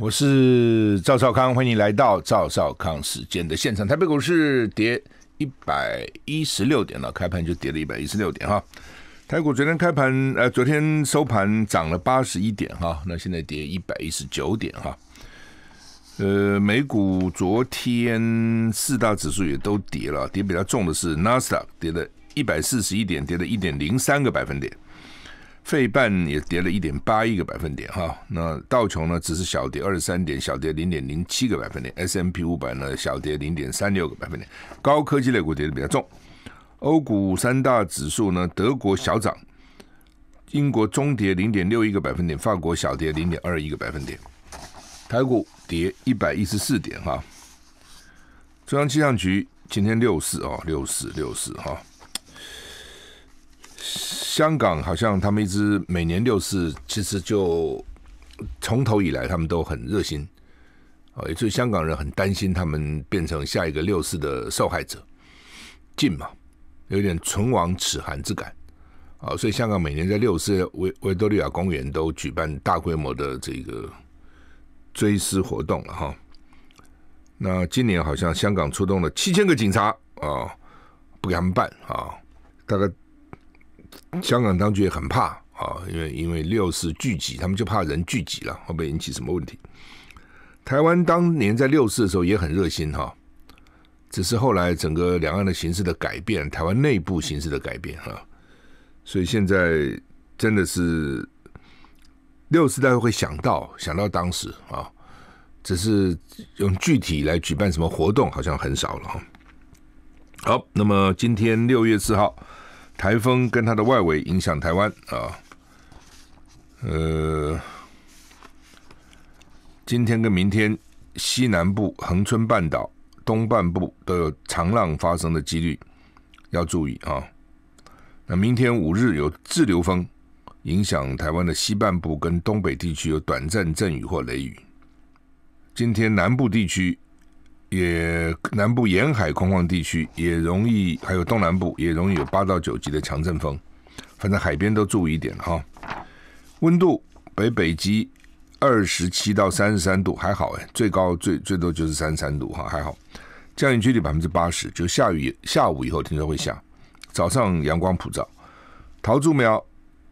我是赵少康，欢迎来到赵少康时间的现场。台北股市跌一百一十六点了，开盘就跌了一百一十六点哈。台股昨天开盘，呃，昨天收盘涨了八十一点哈，那现在跌一百一十九点哈。呃，美股昨天四大指数也都跌了，跌比较重的是 n a s a 跌了一百四十一点，跌了一点零三个百分点。费半也跌了一点八一个百分点，哈，那道琼呢只是小跌二十三点，小跌零点零七个百分点，S M P 五百呢小跌零点三六个百分点，高科技类股跌的比较重。欧股三大指数呢，德国小涨，英国中跌零点六一个百分点，法国小跌零点二一个百分点，台股跌一百一十四点，哈。中央气象局今天六四啊，六四六四哈。香港好像他们一直每年六四，其实就从头以来，他们都很热心啊，所以香港人很担心他们变成下一个六四的受害者。近嘛，有点唇亡齿寒之感啊，所以香港每年在六四维维多利亚公园都举办大规模的这个追思活动了哈。那今年好像香港出动了七千个警察啊，不给他们办啊，大概。香港当局也很怕啊，因为因为六四聚集，他们就怕人聚集了，会不会引起什么问题？台湾当年在六四的时候也很热心哈，只是后来整个两岸的形势的改变，台湾内部形势的改变哈，所以现在真的是六四大家会想到想到当时啊，只是用具体来举办什么活动好像很少了哈。好，那么今天六月四号。台风跟它的外围影响台湾啊，呃，今天跟明天西南部横村半岛东半部都有长浪发生的几率，要注意啊。那明天五日有滞留风影响台湾的西半部跟东北地区有短暂阵雨或雷雨。今天南部地区。也南部沿海空旷地区也容易，还有东南部也容易有八到九级的强阵风，反正海边都注意一点哈。温度北北极二十七到三十三度，还好哎，最高最最多就是三十三度哈，还好。降雨几率百分之八十，就下雨下午以后听说会下，早上阳光普照。桃竹苗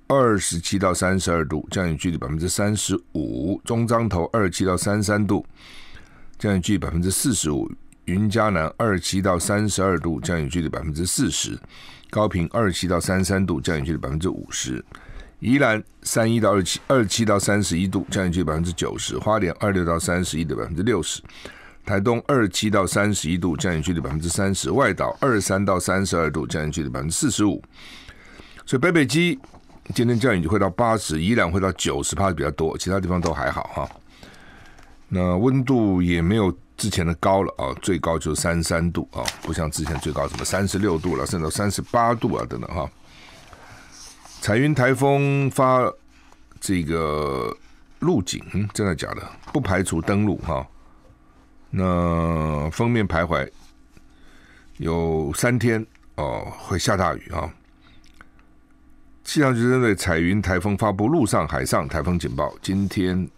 二十七到三十二度，降雨几率百分之三十五。中彰头二十七到三三度。降雨率百分之四十五，云嘉南二七到三十二度降雨距离百分之四十，高平二七到三三度降雨距离百分之五十，宜兰三一到二七二七到三十一度降雨距离百分之九十，花莲二六到三十一的百分之六十，台东二七到三十一度降雨距离百分之三十，外岛二三到三十二度降雨距离百分之四十五。所以北北基今天降雨就会到八十，宜兰会到九十帕比较多，其他地方都还好哈。那温度也没有之前的高了啊，最高就是三三度啊，不像之前最高什么三十六度了，甚至三十八度啊等等哈。彩云台风发这个路径，真的假的？不排除登陆哈。那封面徘徊有三天哦，会下大雨啊。气象局针对彩云台风发布陆上、海上台风警报。今天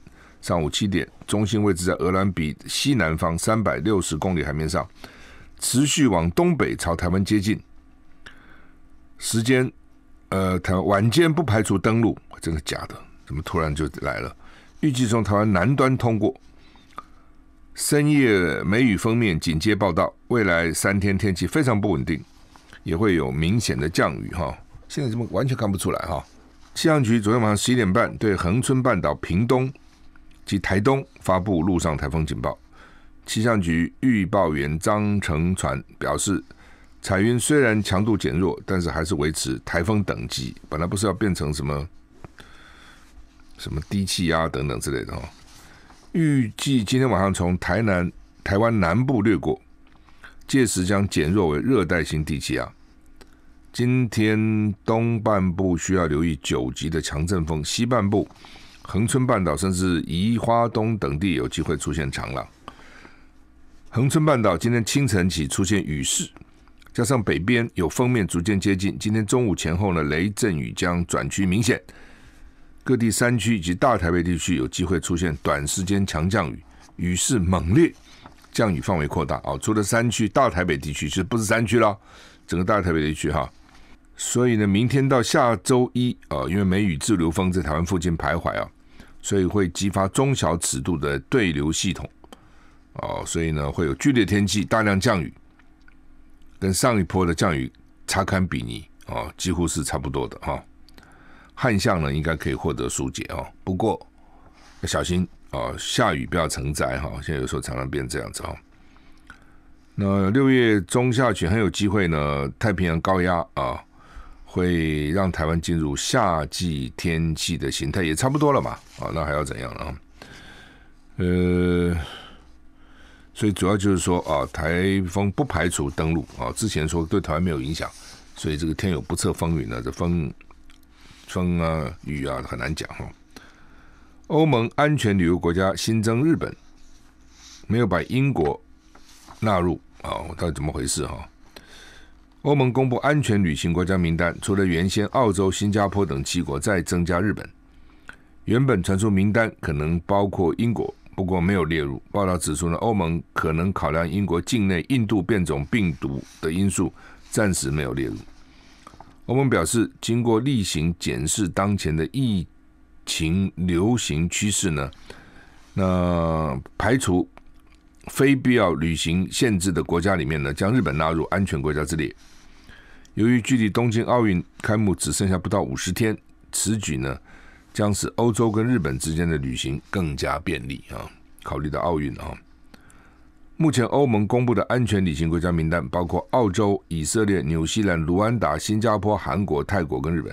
上午七点。中心位置在俄兰比西南方三百六十公里海面上，持续往东北朝台湾接近。时间，呃，台湾晚间不排除登陆，真的假的？怎么突然就来了？预计从台湾南端通过。深夜梅雨封面紧接报道，未来三天天气非常不稳定，也会有明显的降雨哈。现在怎么完全看不出来哈？气象局昨天晚上十一点半对横村半岛、屏东。及台东发布陆上台风警报。气象局预报员张成传表示，彩云虽然强度减弱，但是还是维持台风等级。本来不是要变成什么什么低气压等等之类的哈。预计今天晚上从台南、台湾南部掠过，届时将减弱为热带性低气压。今天东半部需要留意九级的强阵风，西半部。恒春半岛甚至宜花东等地有机会出现长浪。恒春半岛今天清晨起出现雨势，加上北边有锋面逐渐接近，今天中午前后呢，雷阵雨将转趋明显。各地山区以及大台北地区有机会出现短时间强降雨，雨势猛烈，降雨范围扩大。哦，除了山区大台北地区，其实不是山区啦，整个大台北地区哈。所以呢，明天到下周一啊，因为梅雨滞留风在台湾附近徘徊啊。所以会激发中小尺度的对流系统，哦，所以呢会有剧烈天气、大量降雨，跟上一波的降雨差堪比拟，哦，几乎是差不多的哈。旱象呢应该可以获得疏解哦，不过要小心哦，下雨不要成灾哈。现在有时候常常变这样子哦。那六月中下旬很有机会呢，太平洋高压啊。会让台湾进入夏季天气的形态也差不多了嘛？啊，那还要怎样了啊？呃，所以主要就是说啊，台风不排除登陆啊。之前说对台湾没有影响，所以这个天有不测风云呢，这风风啊雨啊很难讲哈。欧盟安全旅游国家新增日本，没有把英国纳入啊？到底怎么回事哈？欧盟公布安全旅行国家名单，除了原先澳洲、新加坡等七国，再增加日本。原本传出名单可能包括英国，不过没有列入。报道指出呢，欧盟可能考量英国境内印度变种病毒的因素，暂时没有列入。欧盟表示，经过例行检视当前的疫情流行趋势呢，那排除。非必要旅行限制的国家里面呢，将日本纳入安全国家之列。由于距离东京奥运开幕只剩下不到五十天，此举呢，将使欧洲跟日本之间的旅行更加便利啊。考虑到奥运啊，目前欧盟公布的安全旅行国家名单包括澳洲、以色列、纽西兰、卢安达、新加坡、韩国、泰国跟日本。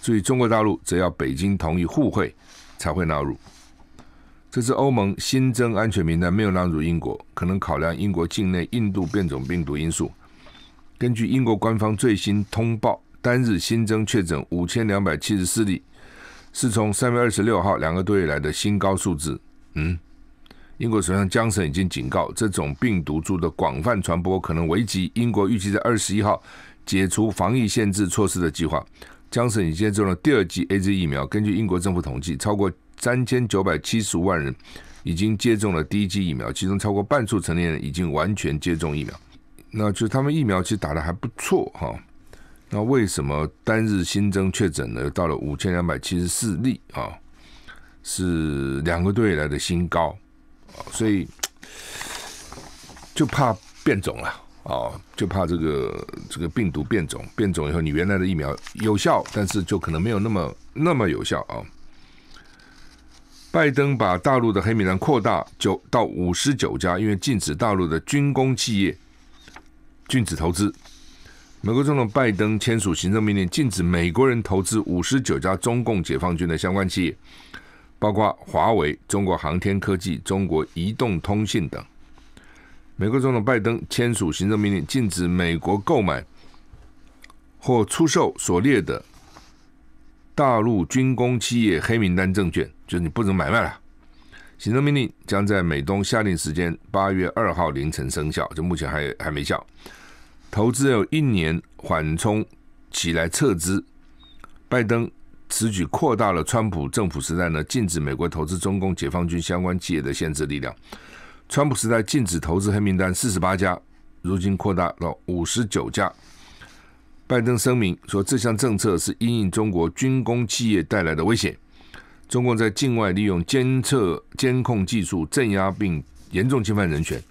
至于中国大陆，则要北京同意互惠才会纳入。这次欧盟新增安全名单没有纳入英国，可能考量英国境内印度变种病毒因素。根据英国官方最新通报，单日新增确诊五千两百七十四例，是从三月二十六号两个多月以来的新高数字。嗯，英国首相江省已经警告，这种病毒株的广泛传播可能危及英国预计在二十一号解除防疫限制措施的计划。江省已经接种了第二剂 A Z 疫苗。根据英国政府统计，超过。3970万人已经接种了第一剂疫苗，其中超过半数成年人已经完全接种疫苗。那就他们疫苗其实打的还不错哈。那为什么单日新增确诊呢？到了5274例啊，是两个多月来的新高啊。所以就怕变种了啊，就怕这个这个病毒变种，变种以后你原来的疫苗有效，但是就可能没有那么那么有效啊。拜登把大陆的黑名单扩大九到五十九家，因为禁止大陆的军工企业禁止投资。美国总统拜登签署行政命令，禁止美国人投资五十九家中共解放军的相关企业，包括华为、中国航天科技、中国移动通信等。美国总统拜登签署行政命令，禁止美国购买或出售所列的。大陆军工企业黑名单证券，就是你不能买卖了。行政命令将在美东下令时间八月二号凌晨生效，就目前还还没效。投资有一年缓冲起来撤资。拜登此举扩大了川普政府时代呢禁止美国投资中共解放军相关企业的限制力量。川普时代禁止投资黑名单四十八家，如今扩大到五十九家。拜登声明说：“这项政策是因应中国军工企业带来的威胁。中共在境外利用监测、监控技术镇压，并严重侵犯人权，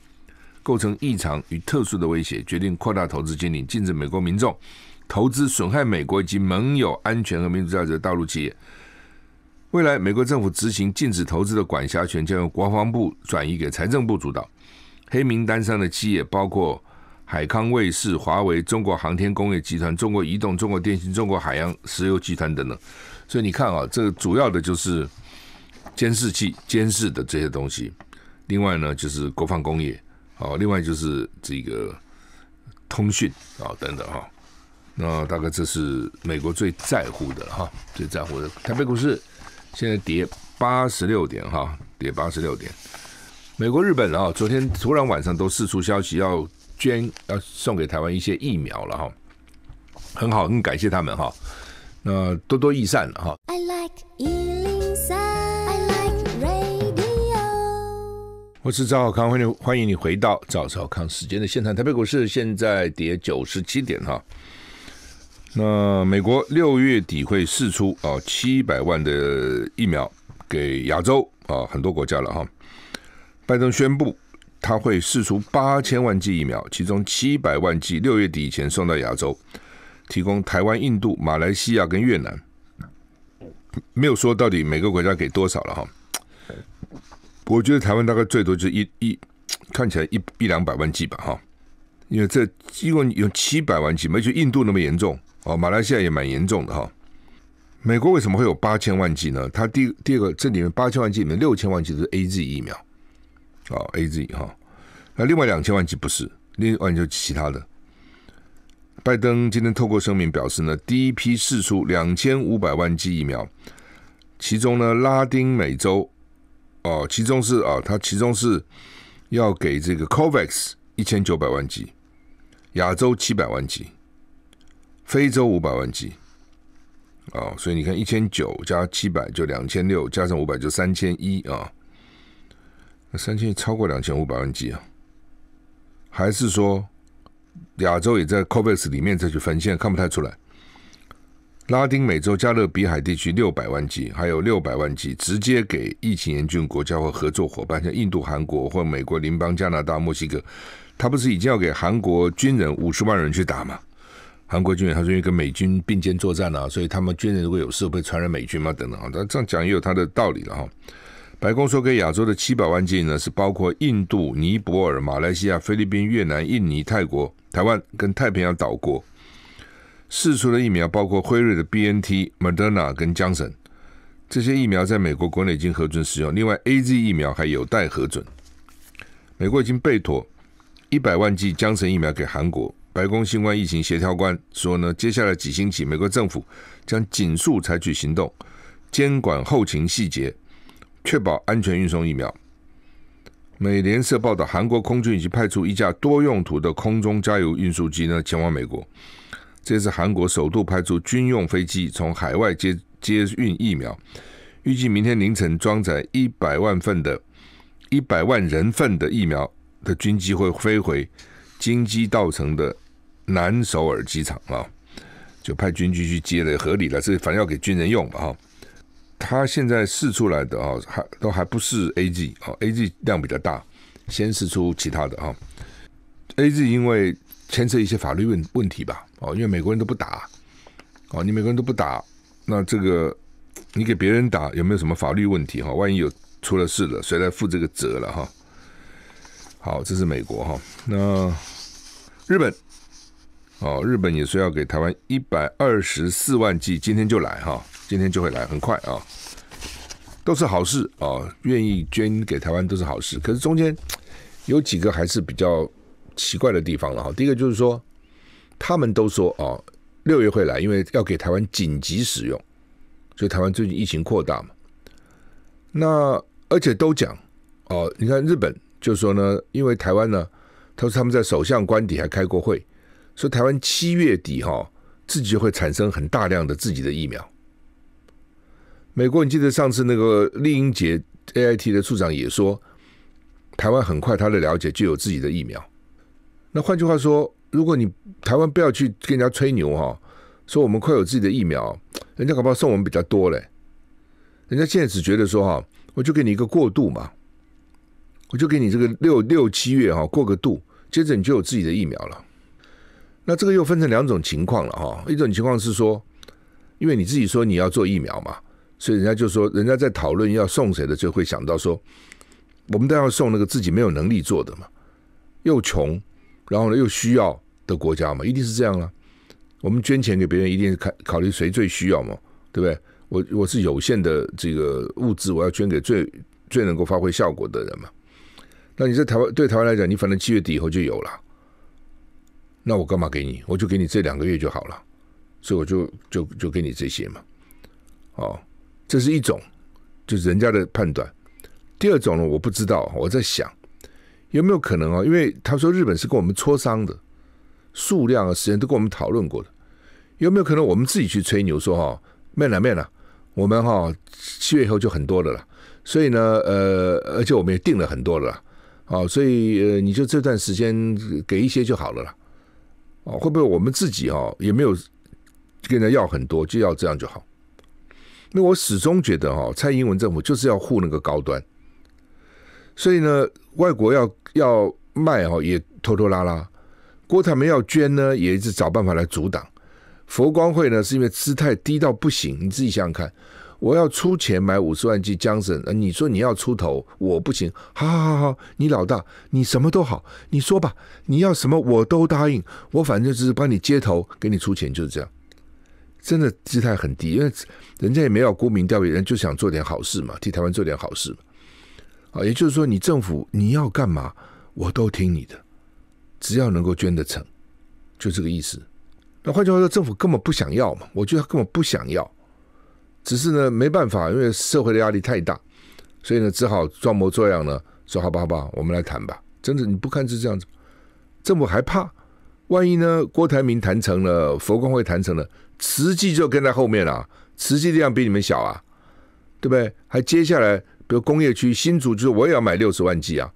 构成异常与特殊的威胁。决定扩大投资禁令，禁止美国民众投资损害美国以及盟友安全和民主价值的大陆企业。未来，美国政府执行禁止投资的管辖权将由国防部转移给财政部主导。黑名单上的企业包括。”海康卫视、华为、中国航天工业集团、中国移动、中国电信、中国海洋石油集团等等，所以你看啊，这个主要的就是监视器、监视的这些东西。另外呢，就是国防工业，哦，另外就是这个通讯啊，等等哈，那大概这是美国最在乎的哈，最在乎的。台北股市现在跌八十六点哈，跌八十六点。美国、日本啊，昨天突然晚上都四出消息要。捐要送给台湾一些疫苗了哈，很好，很感谢他们哈。那多多益善哈。我是赵小康，欢迎欢迎你回到赵小康时间的现场。台北股市现在跌九十七点哈。那美国六月底会试出啊七百万的疫苗给亚洲啊很多国家了哈。拜登宣布。它会试出八千万剂疫苗，其中七百万剂六月底以前送到亚洲，提供台湾、印度、马来西亚跟越南。没有说到底每个国家给多少了哈。我觉得台湾大概最多就一一，看起来一一两百万剂吧哈。因为这因为有七百万剂，没去印度那么严重哦，马来西亚也蛮严重的哈。美国为什么会有八千万剂呢？它第第二个这里面八千万剂里面六千万剂是 A Z 疫苗。啊，A Z 哈，那另外两千万剂不是，另外就其他的。拜登今天透过声明表示呢，第一批试出两千五百万剂疫苗，其中呢，拉丁美洲，哦，其中是啊，它其中是要给这个 Covax 一千九百万剂，亚洲七百万剂，非洲五百万剂，啊，所以你看一千九加七百就两千六，加上五百就三千一啊。三千亿超过两千五百万 G 啊，还是说亚洲也在 c o v a x 里面再去分现在看不太出来？拉丁美洲加勒比海地区六百万 G，还有六百万 G 直接给疫情严峻国家或合作伙伴，像印度、韩国或美国邻邦加拿大、墨西哥。他不是已经要给韩国军人五十万人去打吗？韩国军人他是因为跟美军并肩作战啊，所以他们军人如果有事会传染美军嘛？等等啊，他这样讲也有他的道理了哈。白宫说，给亚洲的七百万剂呢，是包括印度、尼泊尔、马来西亚、菲律宾、越南、印尼、泰国、台湾跟太平洋岛国。试出的疫苗包括辉瑞的 BNT、Moderna 跟江生这些疫苗，在美国国内已经核准使用。另外，A Z 疫苗还有待核准。美国已经备妥一百万剂江生疫苗给韩国。白宫新冠疫情协调官说呢，接下来几星期，美国政府将紧速采取行动，监管后勤细节。确保安全运送疫苗。美联社报道，韩国空军已经派出一架多用途的空中加油运输机呢，前往美国。这是韩国首度派出军用飞机从海外接接运疫苗。预计明天凌晨装载一百万份的、一百万人份的疫苗的军机会飞回京畿道城的南首尔机场啊，就派军机去接了，合理了，这反正要给军人用嘛哈。他现在试出来的哦，还都还不是 A G 哦，A G 量比较大，先试出其他的哈。A G 因为牵涉一些法律问问题吧，哦，因为美国人都不打，哦，你美国人都不打，那这个你给别人打有没有什么法律问题哈？万一有出了事了，谁来负这个责了哈？好，这是美国哈，那日本哦，日本也说要给台湾一百二十四万剂，今天就来哈。今天就会来，很快啊，都是好事啊，愿意捐给台湾都是好事。可是中间有几个还是比较奇怪的地方了哈。第一个就是说，他们都说哦，六月会来，因为要给台湾紧急使用，所以台湾最近疫情扩大嘛。那而且都讲哦，你看日本就说呢，因为台湾呢，他说他们在首相官邸还开过会，说台湾七月底哈自己会产生很大量的自己的疫苗。美国，你记得上次那个丽英杰 A I T 的处长也说，台湾很快他的了解就有自己的疫苗。那换句话说，如果你台湾不要去跟人家吹牛哈，说我们快有自己的疫苗，人家搞不好送我们比较多嘞。人家现在只觉得说哈，我就给你一个过渡嘛，我就给你这个六六七月哈过个度，接着你就有自己的疫苗了。那这个又分成两种情况了哈，一种情况是说，因为你自己说你要做疫苗嘛。所以人家就说，人家在讨论要送谁的，就会想到说，我们都要送那个自己没有能力做的嘛，又穷，然后呢又需要的国家嘛，一定是这样了。我们捐钱给别人，一定是看考虑谁最需要嘛，对不对？我我是有限的这个物资，我要捐给最最能够发挥效果的人嘛。那你在台湾对台湾来讲，你反正七月底以后就有了，那我干嘛给你？我就给你这两个月就好了，所以我就就就给你这些嘛，哦。这是一种，就是人家的判断。第二种呢，我不知道，我在想有没有可能啊？因为他说日本是跟我们磋商的，数量啊、时间都跟我们讨论过的。有没有可能我们自己去吹牛说哈，没了没了，我们哈七月以后就很多的了。所以呢，呃，而且我们也定了很多的了，哦，所以呃，你就这段时间给一些就好了啦，哦，会不会我们自己哈也没有跟人家要很多，就要这样就好？那我始终觉得哈，蔡英文政府就是要护那个高端，所以呢，外国要要卖哦，也拖拖拉拉，郭台铭要捐呢也一直找办法来阻挡，佛光会呢是因为姿态低到不行，你自己想想看，我要出钱买五十万剂江支，你说你要出头，我不行，好好好好，你老大，你什么都好，你说吧，你要什么我都答应，我反正就是帮你接头，给你出钱就是这样。真的姿态很低，因为人家也没有沽名钓誉，人就想做点好事嘛，替台湾做点好事嘛。啊，也就是说，你政府你要干嘛，我都听你的，只要能够捐得成，就这个意思。那换句话说，政府根本不想要嘛，我觉得根本不想要，只是呢没办法，因为社会的压力太大，所以呢只好装模作样呢说好吧好吧，我们来谈吧。真的你不看是这样子，政府还怕万一呢？郭台铭谈成了，佛光会谈成了。慈际就跟在后面了，慈际力量比你们小啊，对不对？还接下来，比如工业区新竹，就是我也要买六十万剂啊，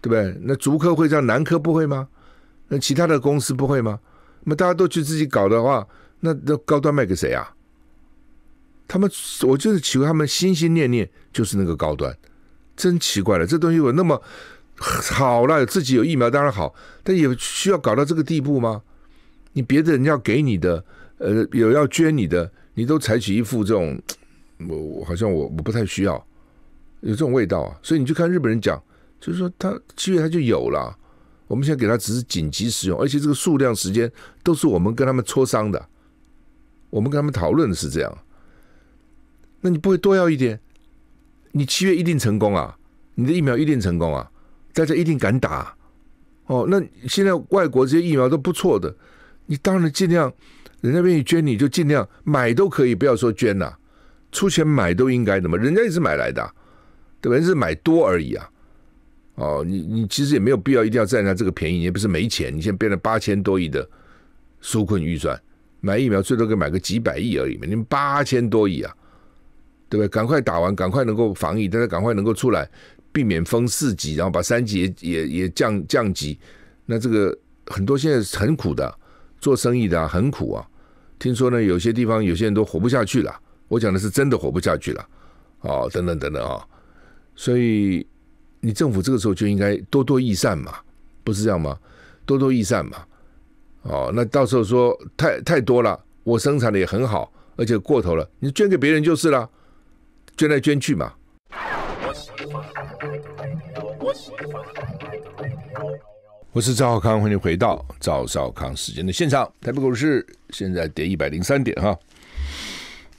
对不对？那竹科会这样，南科不会吗？那其他的公司不会吗？那大家都去自己搞的话，那那高端卖给谁啊？他们，我就是奇怪，他们心心念念就是那个高端，真奇怪了。这东西有那么好了，自己有疫苗当然好，但也需要搞到这个地步吗？你别的人要给你的。呃，有要捐你的，你都采取一副这种，我好像我我不太需要，有这种味道啊。所以你去看日本人讲，就是说他七月他就有了，我们现在给他只是紧急使用，而且这个数量、时间都是我们跟他们磋商的，我们跟他们讨论的是这样。那你不会多要一点？你七月一定成功啊，你的疫苗一定成功啊，大家一定敢打。哦，那现在外国这些疫苗都不错的，你当然尽量。人家愿意捐，你就尽量买都可以，不要说捐呐，出钱买都应该的嘛。人家也是买来的，对吧？人是买多而已啊。哦，你你其实也没有必要一定要占他这个便宜，也不是没钱。你现在变了八千多亿的纾困预算，买疫苗最多可以买个几百亿而已嘛。你们八千多亿啊，对不对？赶快打完，赶快能够防疫，大家赶快能够出来，避免封四级，然后把三级也也也降降级。那这个很多现在很苦的做生意的啊、很苦啊。听说呢，有些地方有些人都活不下去了。我讲的是真的活不下去了，哦，等等等等啊，所以你政府这个时候就应该多多益善嘛，不是这样吗？多多益善嘛，哦，那到时候说太太多了，我生产的也很好，而且过头了，你捐给别人就是了，捐来捐去嘛。我是赵少康，欢迎回到赵少康时间的现场。台北股市现在跌一百零三点哈，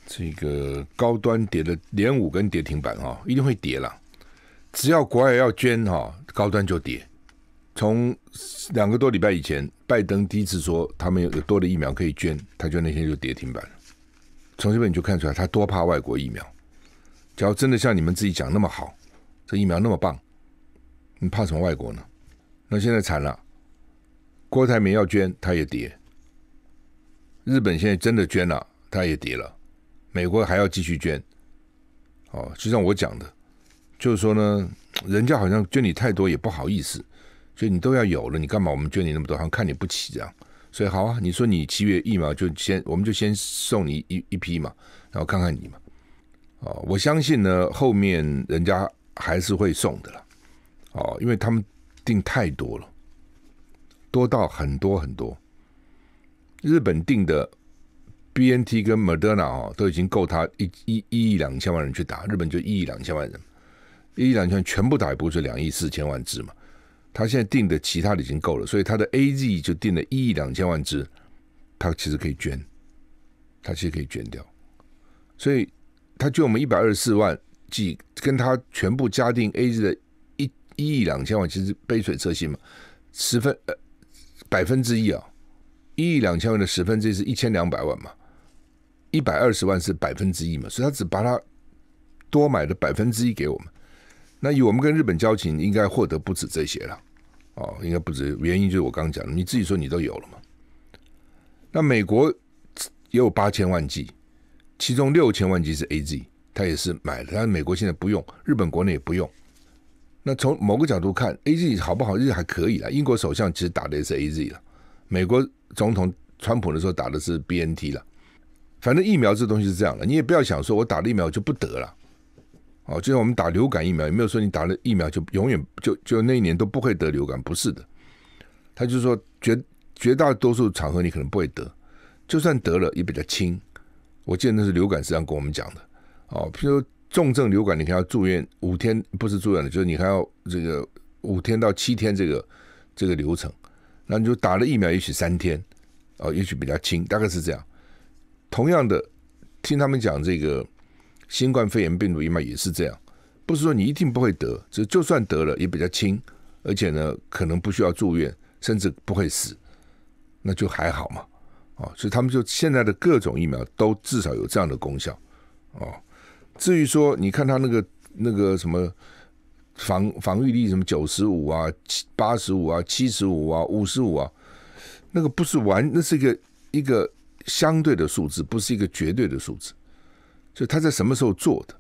这个高端跌的连五根跌停板哈，一定会跌了。只要国外要捐哈，高端就跌。从两个多礼拜以前，拜登第一次说他们有多的疫苗可以捐，他就那天就跌停板。从这边你就看出来，他多怕外国疫苗。只要真的像你们自己讲那么好，这疫苗那么棒，你怕什么外国呢？那现在惨了，郭台铭要捐，他也跌；日本现在真的捐了，他也跌了；美国还要继续捐，哦，就像我讲的，就是说呢，人家好像捐你太多也不好意思，就你都要有了，你干嘛我们捐你那么多，好像看你不起这样。所以好啊，你说你七月一嘛，就先我们就先送你一一批嘛，然后看看你嘛，哦，我相信呢，后面人家还是会送的啦，哦，因为他们。定太多了，多到很多很多。日本定的 BNT 跟 Moderna 哦，都已经够他一一一亿两千万人去打。日本就一亿两千万人，一亿两千万全部打也不是就两亿四千万只嘛。他现在定的其他的已经够了，所以他的 AZ 就定了一亿两千万只，他其实可以捐，他其实可以捐掉。所以他就我们一百二十四万剂，跟他全部加定 AZ 的。一亿两千万其实杯水车薪嘛，十分呃百分之一啊，一亿两千万的十分之一是一千两百万嘛，一百二十万是百分之一嘛，所以他只把它多买的百分之一给我们。那以我们跟日本交情，应该获得不止这些了，哦，应该不止。原因就是我刚刚讲的，你自己说你都有了嘛。那美国也有八千万 G，其中六千万 G 是 AZ，他也是买了，但美国现在不用，日本国内也不用。那从某个角度看，A Z 好不好？日还可以了。英国首相其实打的也是 A Z 了。美国总统川普的时候打的是 B N T 了。反正疫苗这东西是这样的，你也不要想说我打了疫苗就不得了。哦，就像我们打流感疫苗，也没有说你打了疫苗就永远就就那一年都不会得流感，不是的。他就说绝绝大多数场合你可能不会得，就算得了也比较轻。我记得那是流感医生跟我们讲的。哦，譬如。重症流感你还要住院五天，不是住院的，就是你还要这个五天到七天这个这个流程，那你就打了疫苗，也许三天啊，也许比较轻，大概是这样。同样的，听他们讲这个新冠肺炎病毒疫苗也是这样，不是说你一定不会得，就就算得了也比较轻，而且呢，可能不需要住院，甚至不会死，那就还好嘛。啊，所以他们就现在的各种疫苗都至少有这样的功效，哦。至于说，你看他那个那个什么防防御力什么九十五啊七八十五啊七十五啊五十五啊，那个不是完，那是一个一个相对的数字，不是一个绝对的数字。就他在什么时候做的？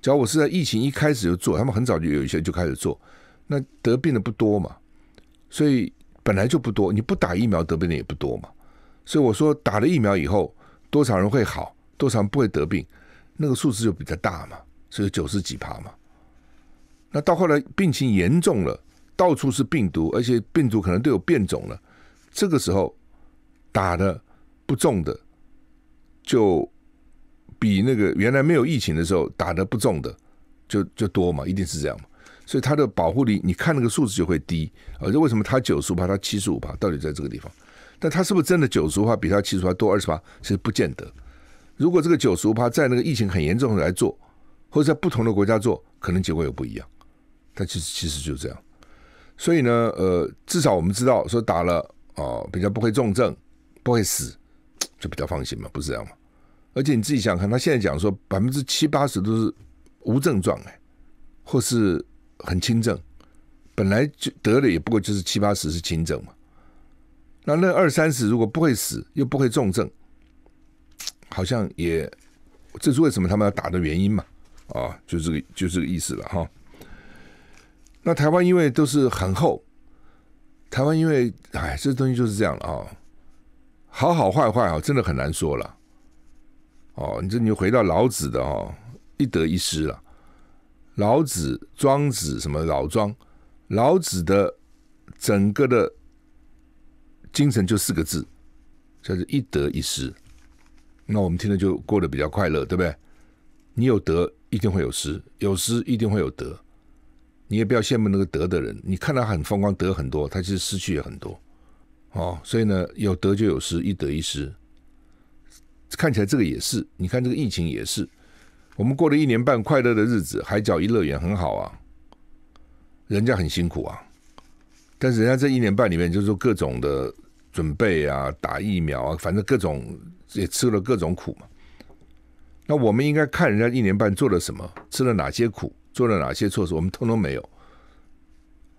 假如是在疫情一开始就做，他们很早就有一些就开始做，那得病的不多嘛，所以本来就不多。你不打疫苗得病的也不多嘛，所以我说打了疫苗以后，多少人会好，多少人不会得病。那个数字就比较大嘛，所以九十几趴嘛。那到后来病情严重了，到处是病毒，而且病毒可能都有变种了。这个时候打的不重的，就比那个原来没有疫情的时候打的不重的就就多嘛，一定是这样嘛。所以它的保护力，你看那个数字就会低。而且为什么它九十帕，它七十五帕，到底在这个地方？但它是不是真的九十帕比它七十五帕多二十趴，其实不见得。如果这个九十五趴在那个疫情很严重的来做，或者在不同的国家做，可能结果又不一样。但其实其实就这样。所以呢，呃，至少我们知道说打了哦，比较不会重症，不会死，就比较放心嘛，不是这样吗？而且你自己想看，他现在讲说百分之七八十都是无症状哎，或是很轻症，本来就得了也不过就是七八十是轻症嘛。那那二三十如果不会死又不会重症。好像也，这是为什么他们要打的原因嘛？啊，就这个就这个意思了哈。那台湾因为都是很厚，台湾因为哎，这东西就是这样了啊，好好坏坏啊，真的很难说了。哦，你这你回到老子的哦，一得一失了。老子、庄子什么老庄，老子的整个的精神就四个字，叫做一得一失。那我们听了就过得比较快乐，对不对？你有得一定会有失，有失一定会有得。你也不要羡慕那个得的人，你看到他很风光，得很多，他其实失去也很多。哦，所以呢，有得就有失，一得一失。看起来这个也是，你看这个疫情也是，我们过了一年半快乐的日子，海角一乐园很好啊，人家很辛苦啊，但是人家这一年半里面就是说各种的准备啊，打疫苗啊，反正各种。也吃了各种苦嘛，那我们应该看人家一年半做了什么，吃了哪些苦，做了哪些措施，我们通通没有，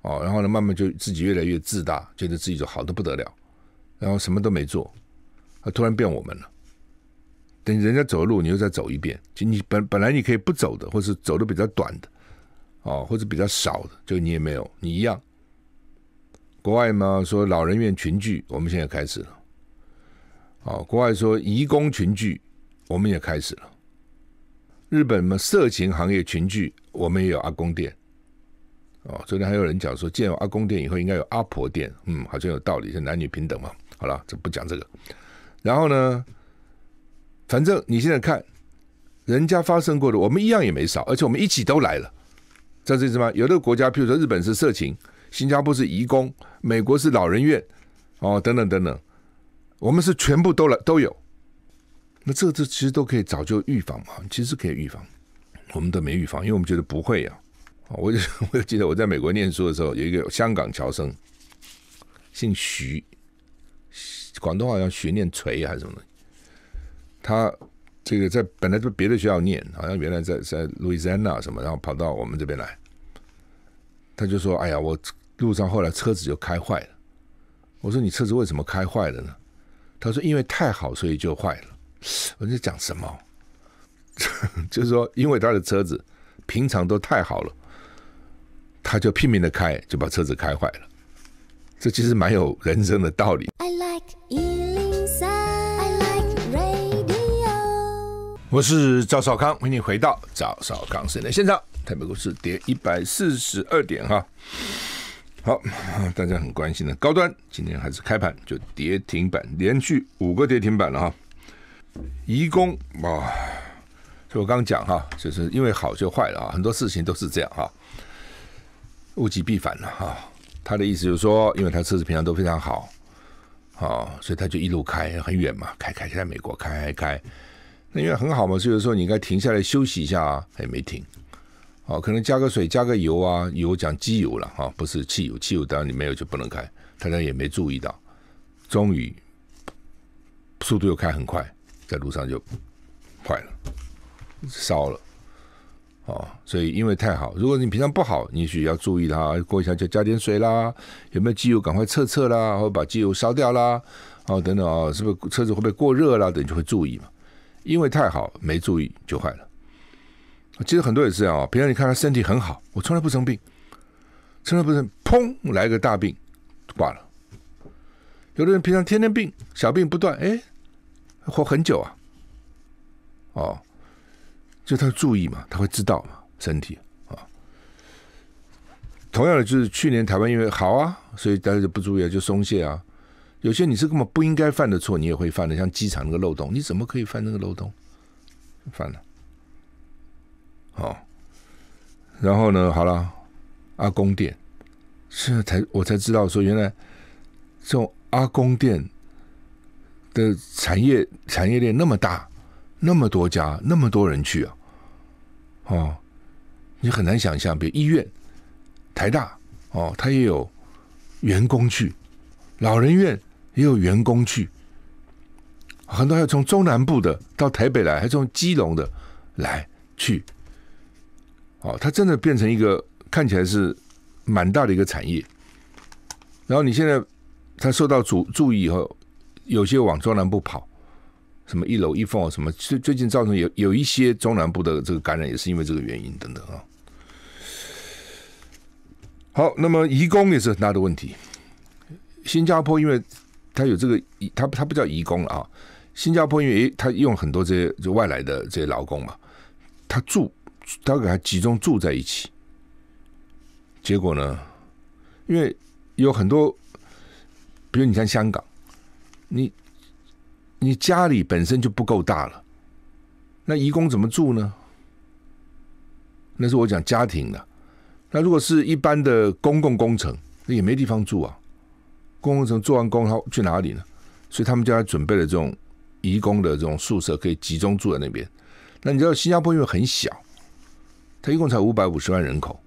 哦，然后呢，慢慢就自己越来越自大，觉得自己就好的不得了，然后什么都没做，他突然变我们了，等人家走路，你又再走一遍，就你本本来你可以不走的，或是走的比较短的，哦，或者比较少的，就你也没有，你一样，国外嘛说老人院群聚，我们现在开始了。哦，国外说移工群聚，我们也开始了。日本什么色情行业群聚，我们也有阿公店。哦，昨天还有人讲说，建有阿公店以后，应该有阿婆店。嗯，好像有道理，是男女平等嘛。好了，这不讲这个。然后呢，反正你现在看，人家发生过的，我们一样也没少，而且我们一起都来了。是这意思吗？有的国家，譬如说日本是色情，新加坡是移工，美国是老人院，哦，等等等等。我们是全部都来都有，那这这其实都可以早就预防嘛，其实可以预防，我们都没预防，因为我们觉得不会啊。我就我就记得我在美国念书的时候，有一个香港侨生，姓徐，广东话要徐念锤还是什么东西，他这个在本来在别的学校念，好像原来在在 Louisiana 什么，然后跑到我们这边来，他就说：“哎呀，我路上后来车子就开坏了。”我说：“你车子为什么开坏了呢？”他说：“因为太好，所以就坏了。”我在讲什么？就是说，因为他的车子平常都太好了，他就拼命的开，就把车子开坏了。这其实蛮有人生的道理。我是赵少康，欢迎回到赵少康新的现场。台北股市跌一百四十二点哈。好，大家很关心的高端，今天还是开盘就跌停板，连续五个跌停板了哈。移工所就我刚讲哈，就是因为好就坏了啊，很多事情都是这样哈，物极必反了哈。他的意思就是说，因为他车子平常都非常好，好，所以他就一路开很远嘛，开开开在美国开开开，那因为很好嘛，所以说你应该停下来休息一下啊，也没停。哦，可能加个水、加个油啊，油讲机油了哈，不是汽油，汽油当然你没有就不能开。大家也没注意到，终于速度又开很快，在路上就坏了，烧了。哦，所以因为太好，如果你平常不好，你需要注意它。过一下就加点水啦，有没有机油？赶快测测啦，或把机油烧掉啦，哦等等啊，是不是车子会不会过热啦，等就会注意嘛，因为太好没注意就坏了。其实很多也是这样哦。平常你看他身体很好，我从来不生病，从来不生，砰来个大病，挂了。有的人平常天天病，小病不断，哎，活很久啊。哦，就他注意嘛，他会知道嘛，身体啊。同样的，就是去年台湾因为好啊，所以大家就不注意啊，就松懈啊。有些你是根本不应该犯的错，你也会犯的，像机场那个漏洞，你怎么可以犯那个漏洞？犯了。哦，然后呢？好了，阿公店现在才我才知道，说原来这种阿公店的产业产业链那么大，那么多家，那么多人去啊！哦，你很难想象，比如医院、台大哦，他也有员工去，老人院也有员工去，很多还从中南部的到台北来，还从基隆的来去。哦，它真的变成一个看起来是蛮大的一个产业，然后你现在它受到注注意以后，有些往中南部跑，什么一楼一凤啊，什么，最最近造成有有一些中南部的这个感染，也是因为这个原因等等啊。好，那么移工也是很大的问题。新加坡因为它有这个移，它它不叫移工了啊。新加坡因为它用很多这些就外来的这些劳工嘛，他住。他给他集中住在一起，结果呢？因为有很多，比如你像香港，你你家里本身就不够大了，那移工怎么住呢？那是我讲家庭的。那如果是一般的公共工程，那也没地方住啊。公共工程做完工后去哪里呢？所以他们就要准备了这种移工的这种宿舍，可以集中住在那边。那你知道新加坡因为很小。他一共才五百五十万人口，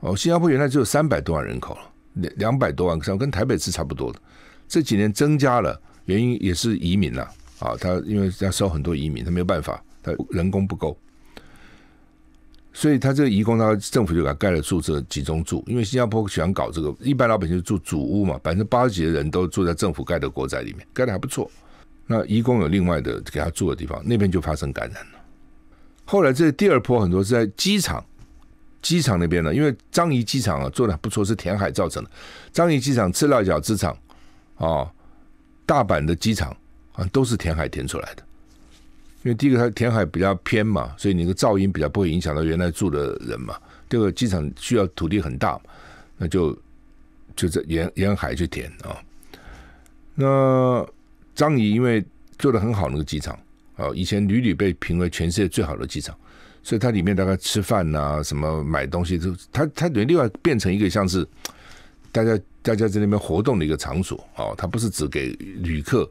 哦，新加坡原来只有三百多万人口了，两两百多万，跟台北是差不多的。这几年增加了，原因也是移民啦，啊，他因为要收很多移民，他没有办法，他人工不够，所以他这个移工，他政府就给他盖了宿舍集中住，因为新加坡喜欢搞这个，一般老百姓住主屋嘛，百分之八十几的人都住在政府盖的国宅里面，盖的还不错。那移工有另外的给他住的地方，那边就发生感染了。后来这第二波很多是在机场，机场那边的，因为张仪机场啊做的不错，是填海造成的。张仪机场、赤腊角机场，啊，大阪的机场啊都是填海填出来的。因为第一个它填海比较偏嘛，所以你的噪音比较不会影响到原来住的人嘛。第二个机场需要土地很大嘛，那就就在沿沿海去填啊。那张仪因为做的很好，那个机场。哦，以前屡屡被评为全世界最好的机场，所以它里面大概吃饭呐、什么买东西都，它它等于另外变成一个像是大家大家在那边活动的一个场所。哦，它不是只给旅客，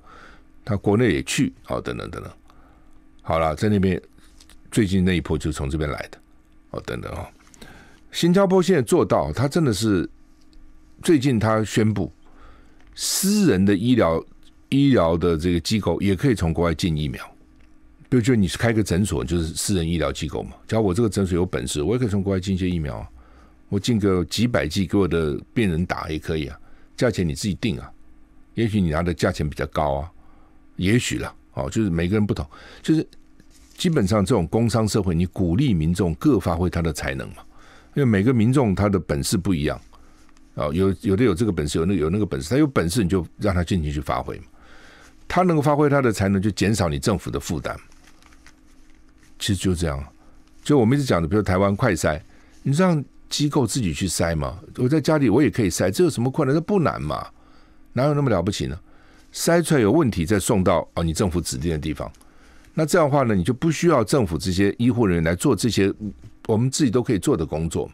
它国内也去。哦，等等等等，好了，在那边最近那一波就从这边来的。哦，等等哦，新加坡现在做到，它真的是最近它宣布，私人的医疗医疗的这个机构也可以从国外进疫苗。就就你是开个诊所，就是私人医疗机构嘛。只要我这个诊所有本事，我也可以从国外进些疫苗啊。我进个几百剂给我的病人打也可以啊。价钱你自己定啊。也许你拿的价钱比较高啊，也许了。哦，就是每个人不同，就是基本上这种工商社会，你鼓励民众各发挥他的才能嘛。因为每个民众他的本事不一样啊。有有的有这个本事，有那有那个本事，他有本事你就让他尽情去发挥嘛。他能够发挥他的才能，就减少你政府的负担。其实就这样，就我们一直讲的，比如台湾快筛，你让机构自己去筛嘛？我在家里我也可以筛，这有什么困难？这不难嘛？哪有那么了不起呢？筛出来有问题再送到哦，你政府指定的地方。那这样的话呢，你就不需要政府这些医护人员来做这些我们自己都可以做的工作嘛？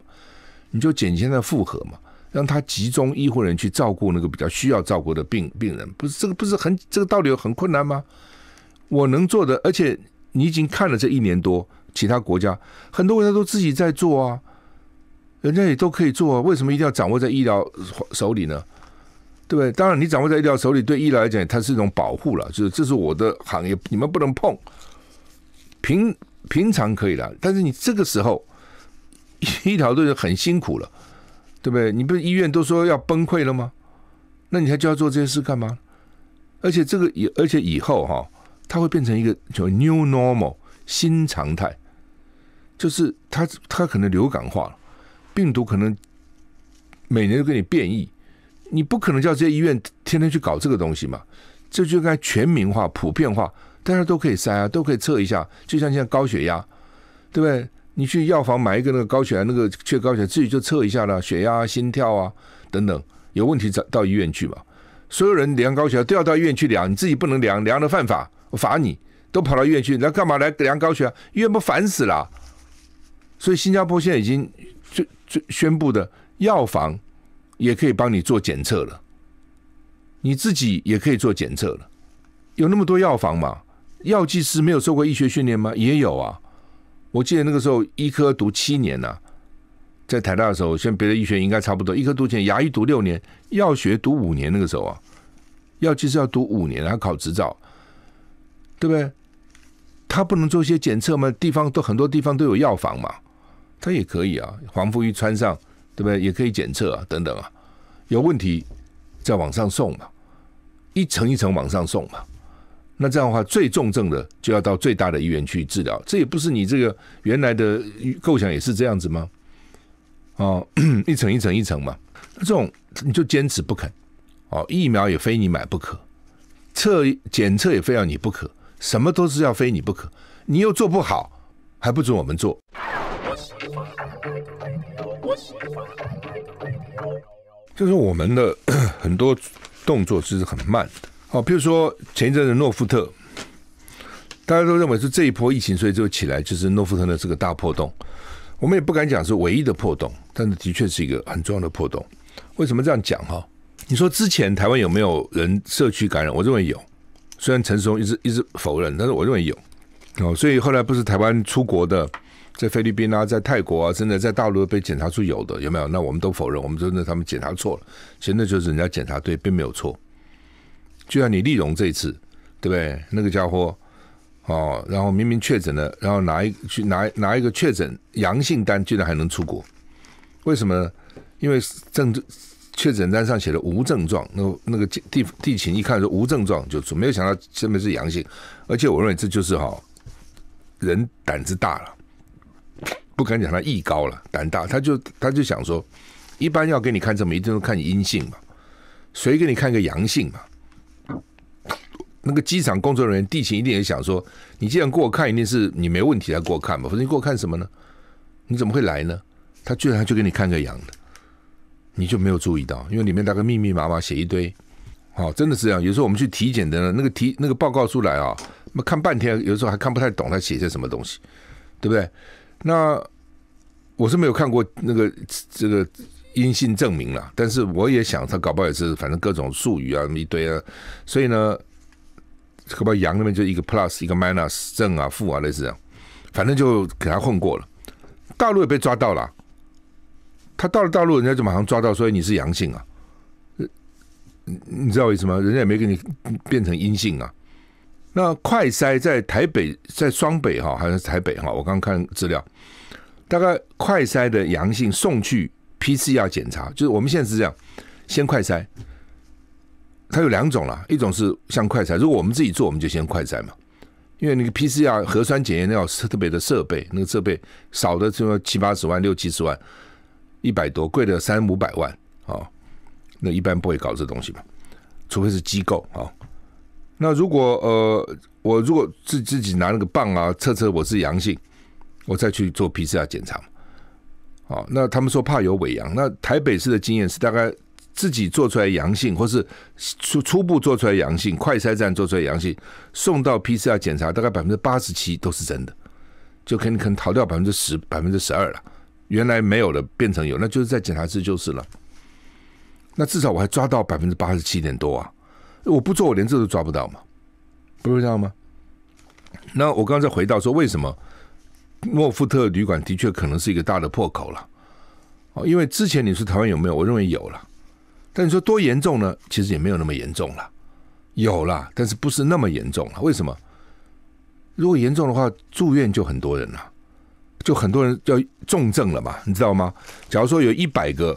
你就减轻的负荷嘛，让他集中医护人员去照顾那个比较需要照顾的病病人，不是这个不是很这个道理很困难吗？我能做的，而且。你已经看了这一年多，其他国家很多国家都自己在做啊，人家也都可以做啊，为什么一定要掌握在医疗手里呢？对不对？当然，你掌握在医疗手里，对医疗来讲，它是一种保护了，就是这是我的行业，你们不能碰。平平常可以了，但是你这个时候，医疗队就很辛苦了，对不对？你不医院都说要崩溃了吗？那你还就要做这些事干嘛？而且这个，也而且以后哈。它会变成一个叫 new normal 新常态，就是它它可能流感化了，病毒可能每年都给你变异，你不可能叫这些医院天天去搞这个东西嘛，这就该全民化、普遍化，大家都可以筛啊，都可以测一下，就像现在高血压，对不对？你去药房买一个那个高血压那个血高压，自己就测一下了，血压、心跳啊等等有问题，找到医院去嘛。所有人量高血压都要到医院去量，你自己不能量，量了犯法。我罚你，都跑到医院去，来干嘛来量高血压？医院不烦死了。所以新加坡现在已经最最宣布的药房，也可以帮你做检测了。你自己也可以做检测了。有那么多药房嘛？药剂师没有受过医学训练吗？也有啊。我记得那个时候医科读七年呐，在台大的时候，像别的医学应该差不多，医科读前牙医读六年，药学读五年。那个时候啊，药剂是要读五年，后考执照。对不对？他不能做一些检测吗？地方都很多地方都有药房嘛，他也可以啊。黄护衣穿上，对不对？也可以检测啊，等等啊，有问题再往上送嘛，一层一层往上送嘛。那这样的话，最重症的就要到最大的医院去治疗。这也不是你这个原来的构想也是这样子吗？哦，一层一层一层嘛。这种你就坚持不肯哦，疫苗也非你买不可，测检测也非要你不可。什么都是要非你不可，你又做不好，还不准我们做。就是我们的 很多动作其实很慢的哦，比如说前一阵子诺富特，大家都认为是这一波疫情，所以就起来就是诺富特的这个大破洞。我们也不敢讲是唯一的破洞，但是的确是一个很重要的破洞。为什么这样讲哈？你说之前台湾有没有人社区感染？我认为有。虽然陈松一直一直否认，但是我认为有哦，所以后来不是台湾出国的，在菲律宾啊，在泰国啊，甚至在大陆被检查出有的有没有？那我们都否认，我们真的他们检查错了，其实那就是人家检查队并没有错。就像你丽荣这一次，对不对？那个家伙哦，然后明明确诊了，然后拿一去拿拿一个确诊阳性单，居然还能出国？为什么？呢？因为政治。确诊单上写的无症状，那那个地地勤一看说无症状就出，没有想到下面是阳性，而且我认为这就是哈人胆子大了，不敢讲他艺高了，胆大，他就他就想说，一般要给你看这么一定都看阴性嘛，谁给你看个阳性嘛？那个机场工作人员地勤一定也想说，你既然给我看，一定是你没问题才给我看嘛，否则你给我看什么呢？你怎么会来呢？他居然就给你看个阳的。你就没有注意到，因为里面大概密密麻麻写一堆，好，真的是这样。有时候我们去体检的那个体那个报告出来啊，那么看半天，有时候还看不太懂他写些什么东西，对不对？那我是没有看过那个这个阴性证明了，但是我也想他搞不好也是反正各种术语啊，么一堆啊，所以呢，搞不好阳那边就一个 plus 一个 minus 正啊负啊类似，反正就给他混过了。大陆也被抓到了。他到了大陆，人家就马上抓到，所以你是阳性啊，你你知道为什么？人家也没给你变成阴性啊。那快筛在台北，在双北哈，好像是台北哈？我刚看资料，大概快筛的阳性送去 P C R 检查，就是我们现在是这样，先快筛。它有两种了，一种是像快筛，如果我们自己做，我们就先快筛嘛，因为那个 P C R 核酸检验那要特别的设备，那个设备少的就要七八十万，六七十万。一百多贵的三五百万，啊，那一般不会搞这东西嘛，除非是机构啊。那如果呃，我如果自自己拿那个棒啊测测我是阳性，我再去做 PCR 检查嘛。那他们说怕有伪阳，那台北市的经验是大概自己做出来阳性，或是初初步做出来阳性，快筛站做出来阳性，送到 PCR 检查大概百分之八十七都是真的，就可能可能逃掉百分之十百分之十二了。原来没有的变成有，那就是在检查室就是了。那至少我还抓到百分之八十七点多啊！我不做，我连这都抓不到嘛，不是这样吗？那我刚才回到说，为什么莫富特旅馆的确可能是一个大的破口了？哦，因为之前你说台湾有没有？我认为有了，但你说多严重呢？其实也没有那么严重了，有了，但是不是那么严重了？为什么？如果严重的话，住院就很多人了。就很多人要重症了嘛，你知道吗？假如说有一百个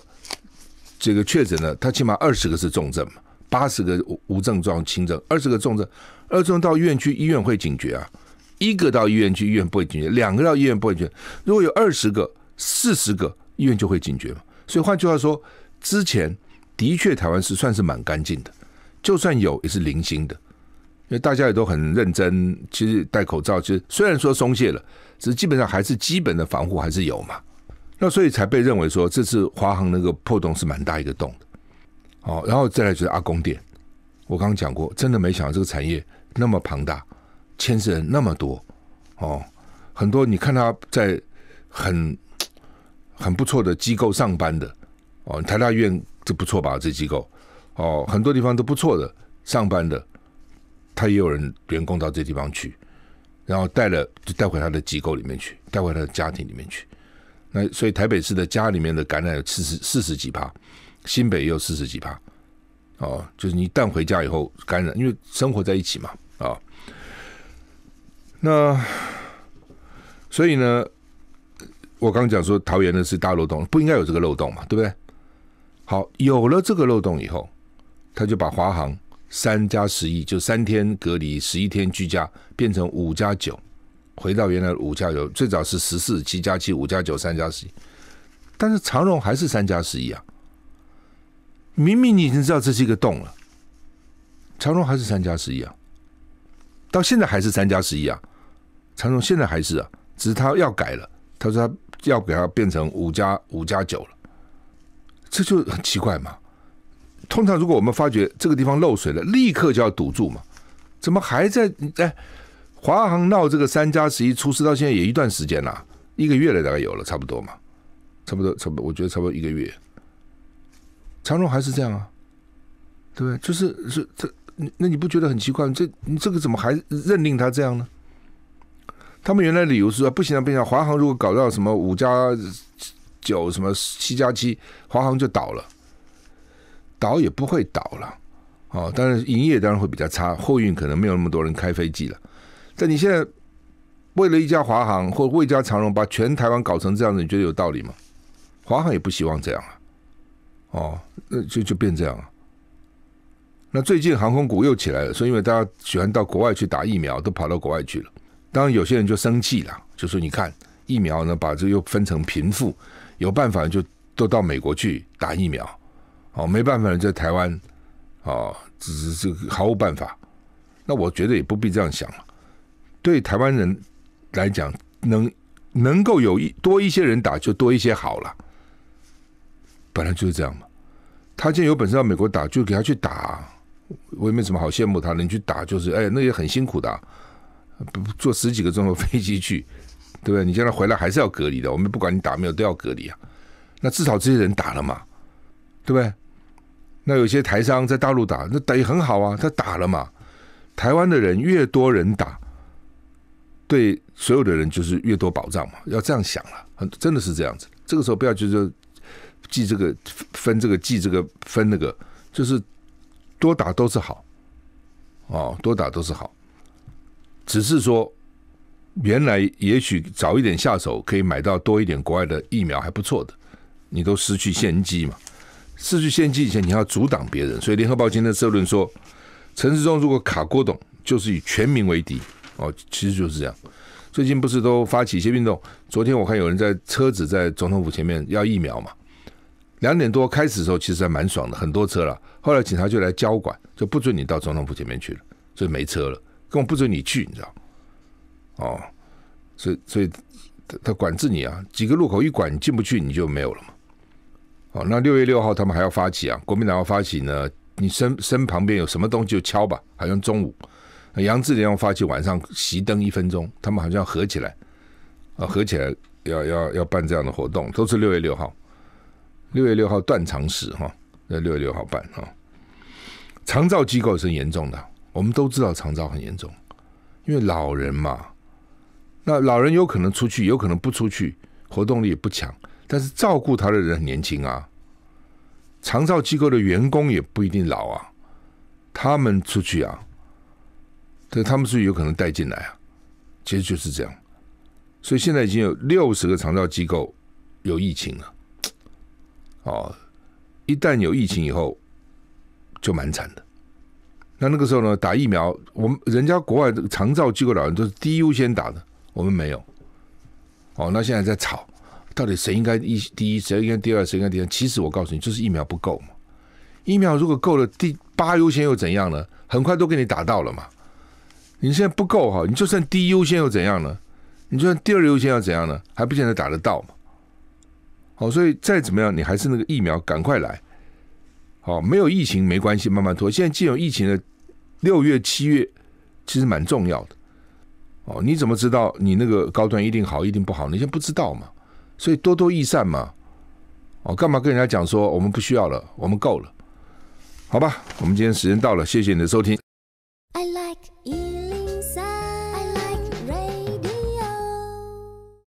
这个确诊的，他起码二十个是重症，嘛，八十个无症状轻症，二十个重症，二重到医院去医院会警觉啊，一个到医院去医院不会警觉，两个到医院不会警觉，如果有二十个、四十个医院就会警觉嘛。所以换句话说，之前的确台湾是算是蛮干净的，就算有也是零星的，因为大家也都很认真，其实戴口罩，其实虽然说松懈了。只是基本上还是基本的防护还是有嘛，那所以才被认为说这次华航那个破洞是蛮大一个洞的，哦，然后再来就是阿公店，我刚刚讲过，真的没想到这个产业那么庞大，牵涉那么多，哦，很多你看他在很很不错的机构上班的，哦，台大医院就不错吧，这机构，哦，很多地方都不错的上班的，他也有人员工到这地方去。然后带了就带回他的机构里面去，带回他的家庭里面去。那所以台北市的家里面的感染有四十四十几趴，新北也有四十几趴。哦，就是你一旦回家以后感染，因为生活在一起嘛，啊。那所以呢，我刚讲说桃园的是大漏洞，不应该有这个漏洞嘛，对不对？好，有了这个漏洞以后，他就把华航。三加十一就三天隔离，十一天居家，变成五加九，回到原来的五加九。最早是十四七加七五加九三加十一，但是长荣还是三加十一啊！明明你已经知道这是一个洞了，长荣还是三加十一啊！到现在还是三加十一啊！长荣现在还是啊，只是他要改了，他说他要给它变成五加五加九了，这就很奇怪嘛。通常，如果我们发觉这个地方漏水了，立刻就要堵住嘛。怎么还在？哎，华航闹这个三加十一出事到现在也一段时间了，一个月了，大概有了，差不多嘛，差不多，差不多，我觉得差不多一个月。长荣还是这样啊，对不对？就是是这，那你不觉得很奇怪？这你这个怎么还认定他这样呢？他们原来理由是说不行啊，不行，啊，华航如果搞到什么五加九什么七加七，华航就倒了。倒也不会倒了，哦，当然营业当然会比较差，货运可能没有那么多人开飞机了。但你现在为了一家华航或为一家长荣把全台湾搞成这样子，你觉得有道理吗？华航也不希望这样啊，哦，那就就变这样了。那最近航空股又起来了，所以因为大家喜欢到国外去打疫苗，都跑到国外去了。当然有些人就生气了，就说你看疫苗呢，把这又分成贫富，有办法就都到美国去打疫苗。哦，没办法了，在台湾，哦，只是这个毫无办法。那我觉得也不必这样想。了。对台湾人来讲，能能够有一多一些人打，就多一些好了。本来就是这样嘛。他既然有本事到美国打，就给他去打。我也没什么好羡慕他的。你去打就是，哎，那也很辛苦的。不坐十几个钟头飞机去，对不对？你将来回来还是要隔离的。我们不管你打没有，都要隔离啊。那至少这些人打了嘛，对不对？那有些台商在大陆打，那也很好啊，他打了嘛，台湾的人越多人打，对所有的人就是越多保障嘛，要这样想了，很真的是这样子。这个时候不要就得记这个分这个记这个分那个，就是多打都是好，哦，多打都是好，只是说原来也许早一点下手可以买到多一点国外的疫苗还不错的，你都失去先机嘛。失去先机以前，你要阻挡别人，所以《联合报》今天的社论说，陈市中如果卡郭董，就是以全民为敌哦，其实就是这样。最近不是都发起一些运动？昨天我看有人在车子在总统府前面要疫苗嘛，两点多开始的时候其实还蛮爽的，很多车了。后来警察就来交管，就不准你到总统府前面去了，所以没车了，根本不准你去，你知道？哦，所以所以他管制你啊，几个路口一管，你进不去，你就没有了嘛。哦，那六月六号他们还要发起啊？国民党要发起呢？你身身旁边有什么东西就敲吧。好像中午，杨志良要发起晚上熄灯一分钟，他们好像合起来啊，合起来要要要办这样的活动，都是六月六号。六月六号断肠时哈，那六月六号办哈。长照机构是严重的，我们都知道长照很严重，因为老人嘛，那老人有可能出去，有可能不出去，活动力也不强。但是照顾他的人很年轻啊，长照机构的员工也不一定老啊，他们出去啊，对他们是有可能带进来啊，其实就是这样，所以现在已经有六十个长照机构有疫情了，哦，一旦有疫情以后就蛮惨的，那那个时候呢，打疫苗，我们人家国外的长照机构老人都是第一优先打的，我们没有，哦，那现在在吵。到底谁应该一第一，谁应该第二，谁应该第三？其实我告诉你，就是疫苗不够嘛。疫苗如果够了，第八优先又怎样呢？很快都给你打到了嘛。你现在不够哈，你就算第一优先又怎样呢？你就算第二优先要怎样呢？还不见得打得到嘛。好，所以再怎么样，你还是那个疫苗赶快来。好，没有疫情没关系，慢慢拖。现在既有疫情的六月七月，其实蛮重要的。哦，你怎么知道你那个高端一定好，一定不好？你先不知道嘛。所以多多益善嘛，哦，干嘛跟人家讲说我们不需要了，我们够了，好吧，我们今天时间到了，谢谢你的收听。